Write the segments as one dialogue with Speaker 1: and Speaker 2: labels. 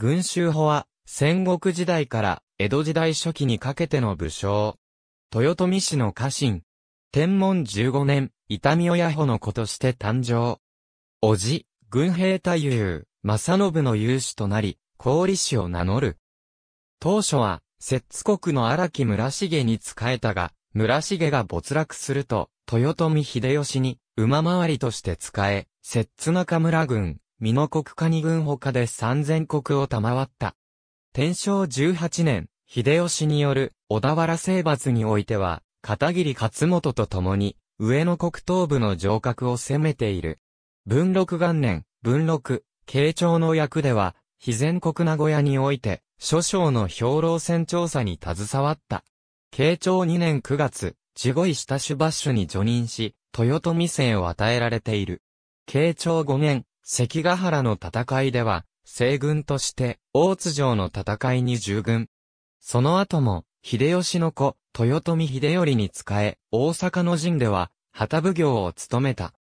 Speaker 1: 群衆派は、戦国時代から江戸時代初期にかけての武将。豊臣氏の家臣。天文15年、伊丹親穂の子として誕生。叔父、軍兵太夫、正信の勇士となり、氷氏を名乗る。当初は、摂津国の荒木村重に仕えたが、村重が没落すると、豊臣秀吉に、馬回りとして仕え、摂津中村軍、美濃国カニ軍他で三千国を賜った。天正十八年、秀吉による小田原征伐においては、片桐勝元と共に、上野国東部の城郭を攻めている。文禄元年、文禄、慶長の役では、肥前国名古屋において、諸将の兵糧船調査に携わった。慶長二年九月、地越下手バッシュに除任し、豊臣姓を与えられている。慶長五年、関ヶ原の戦いでは、西軍として、大津城の戦いに従軍。その後も、秀吉の子、豊臣秀頼に仕え、大阪の陣では、旗奉行を務めた。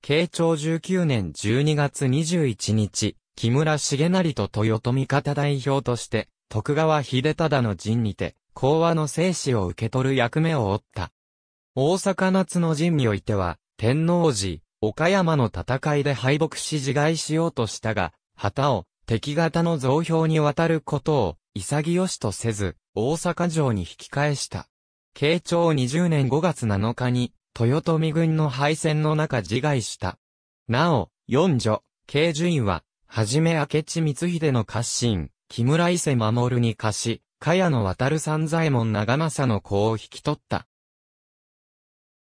Speaker 1: 慶長19年12月21日、木村重成と豊臣方代表として、徳川秀忠の陣にて、講和の生死を受け取る役目を負った。大阪夏の陣においては、天皇寺、岡山の戦いで敗北し自害しようとしたが、旗を敵方の増票に渡ることを潔しとせず、大阪城に引き返した。慶長20年5月7日に、豊臣軍の敗戦の中自害した。なお、四女、慶順は、はじめ明智光秀の家臣、木村伊勢守に貸し、茅野渡三左衛門長政の子を引き取った。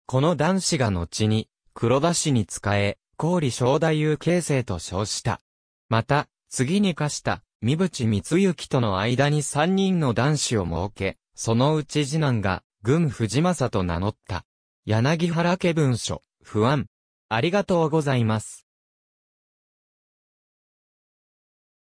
Speaker 1: この男子が後に、黒田氏に仕え、郡正太夫形成と称した。また、次に課した三淵光之との間に三人の男子を設け、そのうち次男が、軍藤正と名乗った。柳原家文書、不安。ありがとうございます。